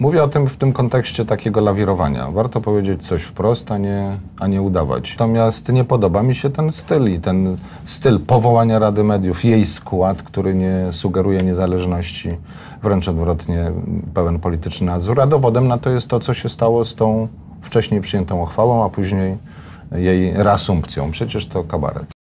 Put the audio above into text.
Mówię o tym w tym kontekście takiego lawirowania. Warto powiedzieć coś wprost, a nie, a nie udawać. Natomiast nie podoba mi się ten styl i ten styl powołania Rady Mediów, jej skład, który nie sugeruje niezależności, wręcz odwrotnie, pełen polityczny nadzór. A dowodem na to jest to, co się stało z tą wcześniej przyjętą uchwałą, a później jej reasumpcją. Przecież to kabaret.